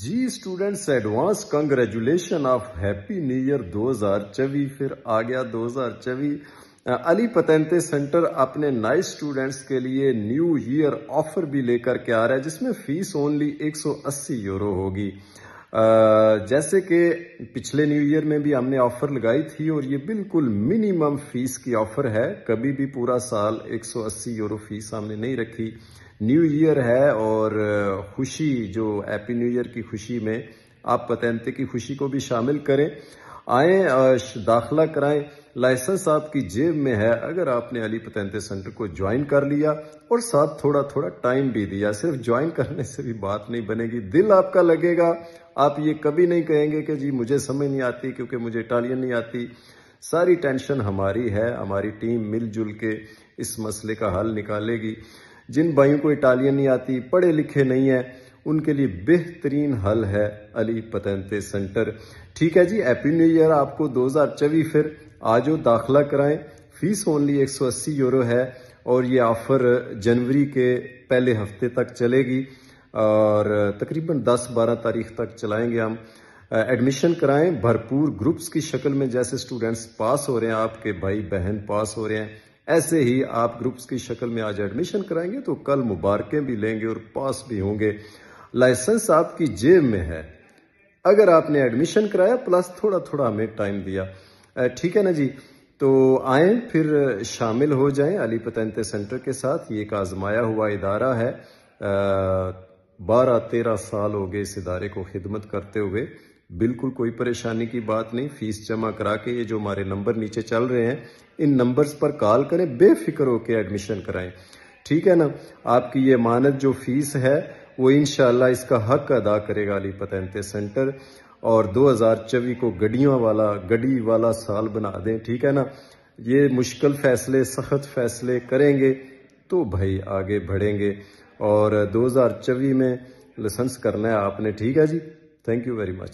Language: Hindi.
ji students advance congratulation of happy new year 2024 फिर आ गया 2024 अली पतंते सेंटर अपने नए स्टूडेंट्स के लिए न्यू ईयर ऑफर भी लेकर के आ रहा है जिसमें फीस ओनली 180 यूरो होगी जैसे कि पिछले न्यू ईयर में भी हमने ऑफर लगाई थी और ये बिल्कुल मिनिमम फीस की ऑफर है कभी भी पूरा साल 180 यूरो फीस हमने नहीं रखी न्यू ईयर है और खुशी जो हैप्पी न्यू ईयर की खुशी में आप पतंते की खुशी को भी शामिल करें आए दाखिला कराएं लाइसेंस आपकी जेब में है अगर आपने अली पतंते सेंटर को ज्वाइन कर लिया और साथ थोड़ा थोड़ा टाइम भी दिया सिर्फ ज्वाइन करने से भी बात नहीं बनेगी दिल आपका लगेगा आप ये कभी नहीं कहेंगे कि जी मुझे समझ नहीं आती क्योंकि मुझे इटालियन नहीं आती सारी टेंशन हमारी है हमारी टीम मिलजुल के इस मसले का हल निकालेगी जिन भाइयों को इटालियन नहीं आती पढ़े लिखे नहीं हैं उनके लिए बेहतरीन हल है अली पतनते सेंटर ठीक है जी हैप्पी न्यू ईयर आपको दो हज़ार चौबीस फिर आज दाखिला कराएं फीस ओनली एक सौ अस्सी यूरो है और ये ऑफ़र जनवरी के पहले हफ्ते तक चलेगी और तकरीबन दस बारह तारीख तक चलाएंगे हम एडमिशन कराएं भरपूर ग्रुप्स की शक्ल में जैसे स्टूडेंट्स पास हो रहे हैं आपके भाई बहन पास हो रहे हैं ऐसे ही आप ग्रुप्स की शक्ल में आज एडमिशन कराएंगे तो कल मुबारकें भी लेंगे और पास भी होंगे लाइसेंस आपकी जेब में है अगर आपने एडमिशन कराया प्लस थोड़ा थोड़ा हमें टाइम दिया ठीक है ना जी तो आए फिर शामिल हो जाएं अली पतंत सेंटर के साथ ये एक आजमाया हुआ इदारा है बारह तेरह साल हो गए इस इदारे को खिदमत करते हुए बिल्कुल कोई परेशानी की बात नहीं फीस जमा करा के ये जो हमारे नंबर नीचे चल रहे हैं इन नंबर्स पर कॉल करें बेफिक्र होकर एडमिशन कराएं ठीक है ना आपकी ये मानद जो फीस है वो इन इसका हक अदा करेगा अली पतनते सेंटर और दो हजार चौबीस को गड्डियों वाला गड्डी वाला साल बना दें ठीक है ना ये मुश्किल फैसले सख्त फैसले करेंगे तो भाई आगे बढ़ेंगे और दो हजार चौबीस में लसेंस करना है आपने ठीक है जी थैंक यू वेरी मच